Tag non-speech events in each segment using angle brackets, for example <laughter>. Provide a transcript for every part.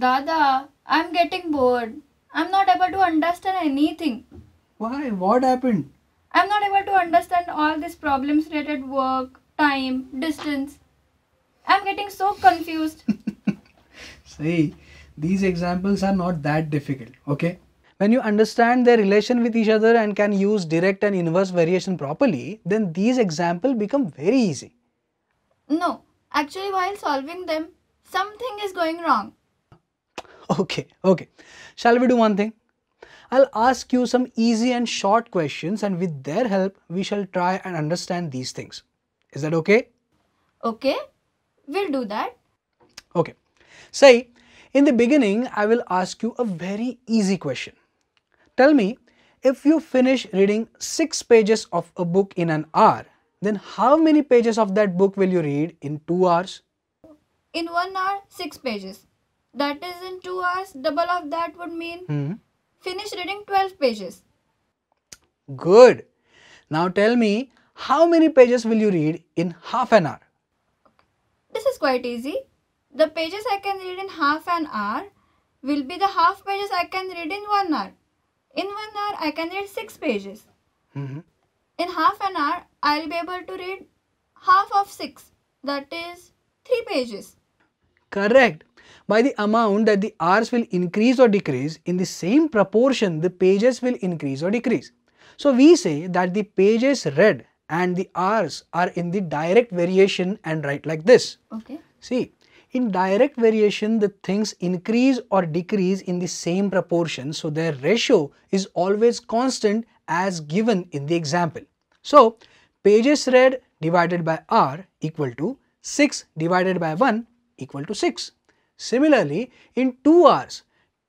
Dada, I'm getting bored. I'm not able to understand anything. Why? What happened? I'm not able to understand all these problems related work, time, distance. I'm getting so confused. <laughs> See, these examples are not that difficult, okay? When you understand their relation with each other and can use direct and inverse variation properly, then these examples become very easy. No, actually while solving them, something is going wrong okay, okay. Shall we do one thing? I'll ask you some easy and short questions and with their help, we shall try and understand these things. Is that okay? Okay, we'll do that. Okay. Say, in the beginning, I will ask you a very easy question. Tell me, if you finish reading 6 pages of a book in an hour, then how many pages of that book will you read in 2 hours? In 1 hour, 6 pages. That is in 2 hours. Double of that would mean hmm. finish reading 12 pages. Good. Now tell me, how many pages will you read in half an hour? This is quite easy. The pages I can read in half an hour will be the half pages I can read in one hour. In one hour, I can read six pages. Mm -hmm. In half an hour, I'll be able to read half of six, that is three pages. Correct by the amount that the hours will increase or decrease, in the same proportion the pages will increase or decrease. So we say that the pages read and the hours are in the direct variation and write like this. Okay. See, in direct variation the things increase or decrease in the same proportion so their ratio is always constant as given in the example. So pages read divided by r equal to 6 divided by 1 equal to 6. Similarly, in 2 hours,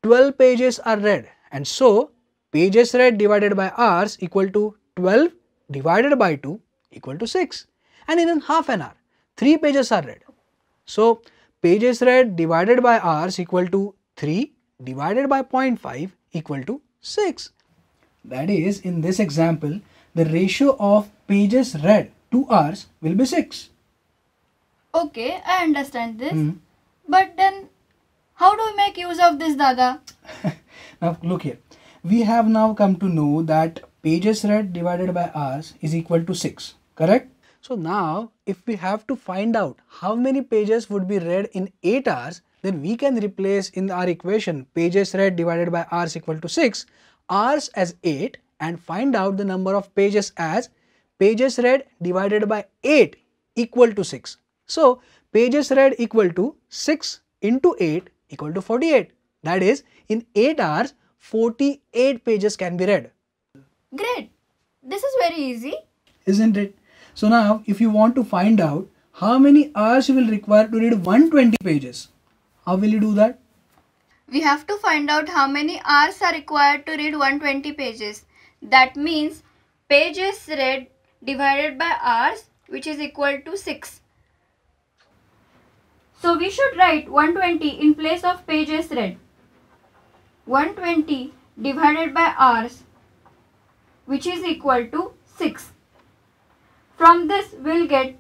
12 pages are read and so pages read divided by hours equal to 12 divided by 2 equal to 6 and in half an hour 3 pages are read. So, pages read divided by hours equal to 3 divided by 0.5 equal to 6. That is in this example the ratio of pages read to hours will be 6. Okay, I understand this. Mm -hmm. But then how do we make use of this Dada? <laughs> now look here. We have now come to know that pages read divided by hours is equal to 6, correct? So now if we have to find out how many pages would be read in 8 hours, then we can replace in our equation pages read divided by hours equal to 6, hours as 8 and find out the number of pages as pages read divided by 8 equal to 6. So pages read equal to 6 into 8 equal to 48. That is, in 8 hours, 48 pages can be read. Great! This is very easy. Isn't it? So now, if you want to find out how many hours you will require to read 120 pages, how will you do that? We have to find out how many hours are required to read 120 pages. That means pages read divided by hours which is equal to 6. So we should write 120 in place of pages read. 120 divided by hours which is equal to 6. From this we will get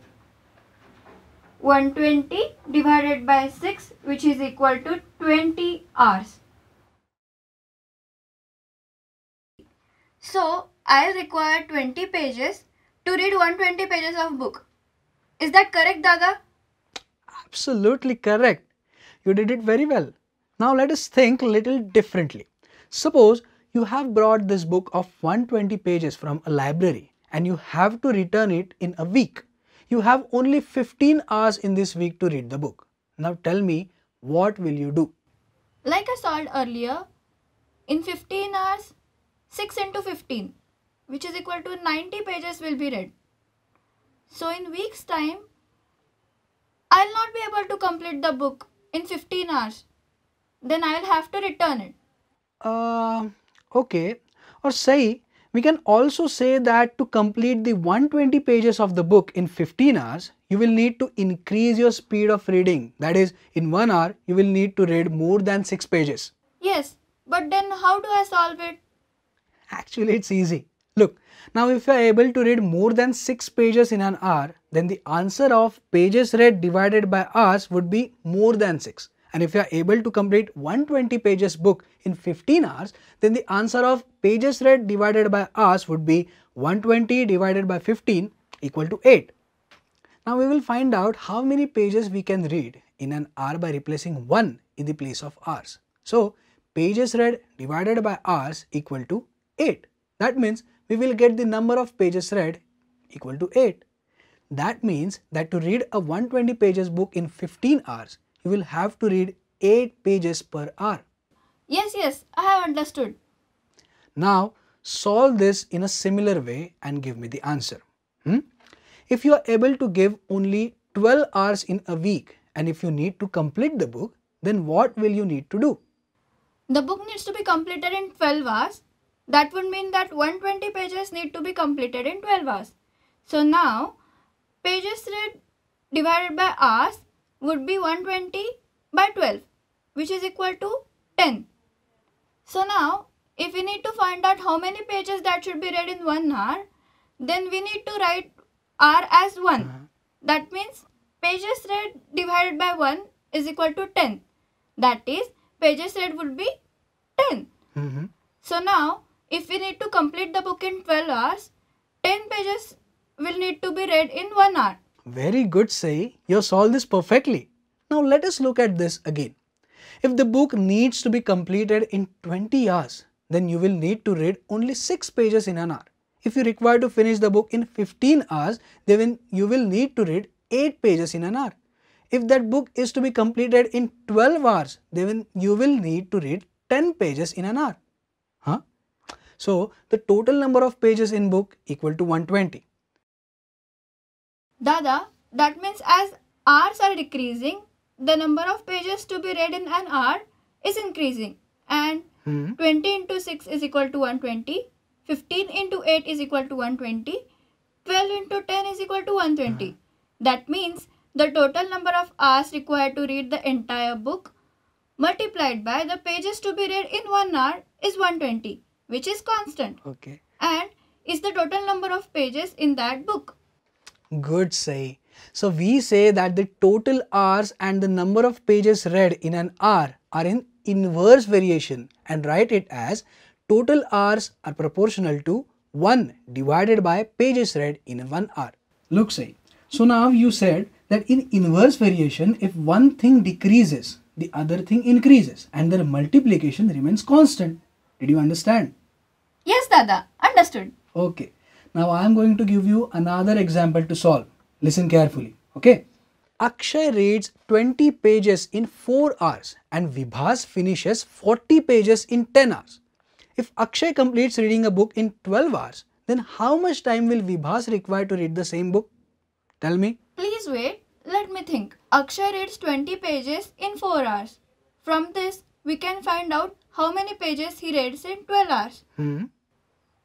120 divided by 6 which is equal to 20 hours. So I'll require 20 pages to read 120 pages of book. Is that correct Daga? absolutely correct. You did it very well. Now let us think little differently. Suppose you have brought this book of 120 pages from a library and you have to return it in a week. You have only 15 hours in this week to read the book. Now tell me, what will you do? Like I solved earlier, in 15 hours, 6 into 15, which is equal to 90 pages will be read. So in week's time, I'll not be able to complete the book in 15 hours. Then I'll have to return it. Uh, okay. Or say, we can also say that to complete the 120 pages of the book in 15 hours, you will need to increase your speed of reading. That is, in one hour, you will need to read more than 6 pages. Yes, but then how do I solve it? Actually, it's easy. Look, now if you are able to read more than 6 pages in an hour, then the answer of pages read divided by hours would be more than 6. And if you are able to complete 120 pages book in 15 hours, then the answer of pages read divided by hours would be 120 divided by 15 equal to 8. Now we will find out how many pages we can read in an hour by replacing 1 in the place of hours. So pages read divided by hours equal to 8. That means we will get the number of pages read equal to 8. That means that to read a 120 pages book in 15 hours, you will have to read 8 pages per hour. Yes, yes, I have understood. Now, solve this in a similar way and give me the answer. Hmm? If you are able to give only 12 hours in a week and if you need to complete the book, then what will you need to do? The book needs to be completed in 12 hours that would mean that 120 pages need to be completed in 12 hours. So now pages read divided by hours would be 120 by 12 which is equal to 10. So now if we need to find out how many pages that should be read in 1 hour then we need to write r as 1. Uh-huh. That means pages read divided by 1 is equal to 10. That is pages read would be 10. Mm -hmm. So now if we need to complete the book in 12 hours, 10 pages will need to be read in 1 hour. Very good Sai, you solved this perfectly. Now let us look at this again. If the book needs to be completed in 20 hours, then you will need to read only 6 pages in an hour. If you require to finish the book in 15 hours, then you will need to read 8 pages in an hour. If that book is to be completed in 12 hours, then you will need to read 10 pages in an hour. Huh? So, the total number of pages in book equal to 120. Dada, that means as hours are decreasing, the number of pages to be read in an hour is increasing and hmm. 20 into 6 is equal to 120, 15 into 8 is equal to 120, 12 into 10 is equal to 120. Hmm. That means the total number of hours required to read the entire book multiplied by the pages to be read in 1 hour is 120 which is constant. Okay. And is the total number of pages in that book. Good say. So we say that the total hours and the number of pages read in an hour are in inverse variation and write it as total hours are proportional to 1 divided by pages read in 1 hour. Look say. So now you said that in inverse variation if one thing decreases the other thing increases and their multiplication remains constant. Did you understand? Yes, Dada. Understood. Okay. Now I am going to give you another example to solve. Listen carefully. Okay. Akshay reads 20 pages in 4 hours and Vibhas finishes 40 pages in 10 hours. If Akshay completes reading a book in 12 hours, then how much time will Vibhas require to read the same book? Tell me. Please wait. Let me think. Akshay reads 20 pages in 4 hours. From this, we can find out how many pages he reads in 12 hours. Hmm.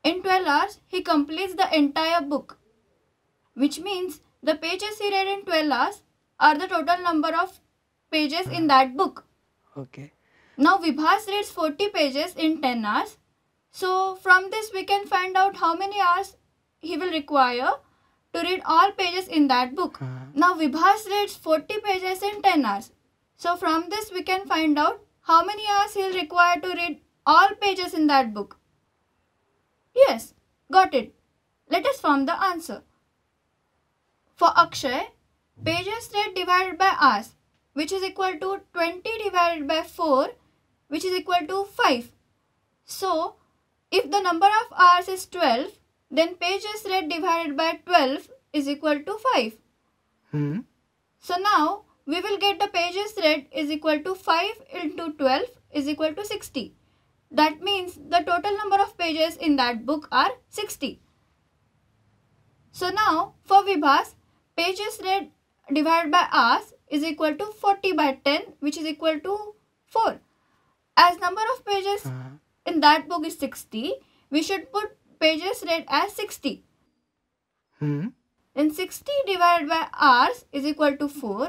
In 12 hours, he completes the entire book, which means the pages he read in 12 hours are the total number of pages in that book. Okay. Now Vibhas reads 40 pages in 10 hours. So from this we can find out how many hours he will require to read all pages in that book. Uh -huh. Now Vibhas reads 40 pages in 10 hours. So from this we can find out how many hours he will require to read all pages in that book. Yes, got it. Let us form the answer. For Akshay, pages read divided by hours, which is equal to 20 divided by 4, which is equal to 5. So, if the number of hours is 12, then pages read divided by 12 is equal to 5. Hmm. So now we will get the pages read is equal to 5 into 12 is equal to 60. That means the total number of pages in that book are 60. So now for Vibhas, pages read divided by hours is equal to 40 by 10 which is equal to 4. As number of pages uh -huh. in that book is 60, we should put pages read as 60. Hmm. 60 divided by hours is equal to 4.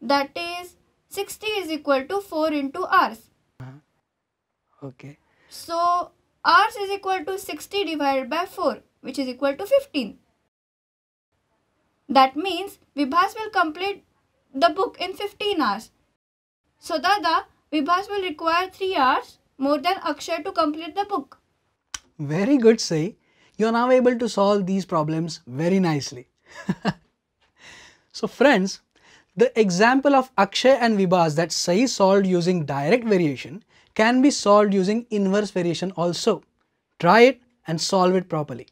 That is 60 is equal to 4 into hours. Okay. So R is equal to 60 divided by 4 which is equal to 15. That means Vibhas will complete the book in 15 hours. So Dada, Vibhas will require 3 hours more than Akshay to complete the book. Very good Sai. You are now able to solve these problems very nicely. <laughs> so friends, the example of Akshay and Vibhas that Sai solved using direct variation can be solved using inverse variation also. Try it and solve it properly.